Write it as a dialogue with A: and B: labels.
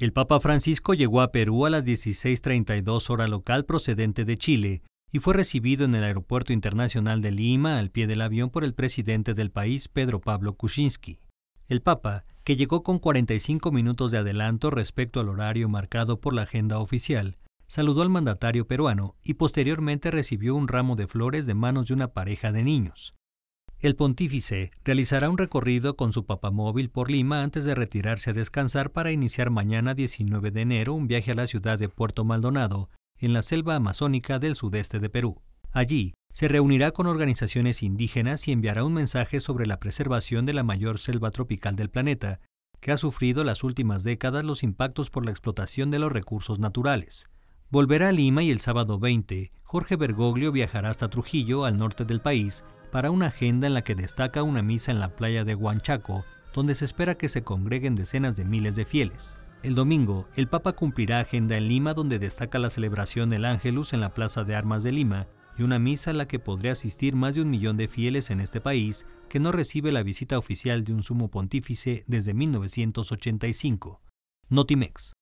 A: El Papa Francisco llegó a Perú a las 16.32 hora local procedente de Chile y fue recibido en el Aeropuerto Internacional de Lima al pie del avión por el presidente del país, Pedro Pablo Kuczynski. El Papa, que llegó con 45 minutos de adelanto respecto al horario marcado por la agenda oficial, saludó al mandatario peruano y posteriormente recibió un ramo de flores de manos de una pareja de niños. El pontífice realizará un recorrido con su papamóvil por Lima antes de retirarse a descansar para iniciar mañana 19 de enero un viaje a la ciudad de Puerto Maldonado, en la selva amazónica del sudeste de Perú. Allí, se reunirá con organizaciones indígenas y enviará un mensaje sobre la preservación de la mayor selva tropical del planeta, que ha sufrido las últimas décadas los impactos por la explotación de los recursos naturales. Volverá a Lima y el sábado 20, Jorge Bergoglio viajará hasta Trujillo, al norte del país, para una agenda en la que destaca una misa en la playa de Huanchaco, donde se espera que se congreguen decenas de miles de fieles. El domingo, el Papa cumplirá agenda en Lima donde destaca la celebración del Ángelus en la Plaza de Armas de Lima y una misa a la que podría asistir más de un millón de fieles en este país que no recibe la visita oficial de un sumo pontífice desde 1985. Notimex.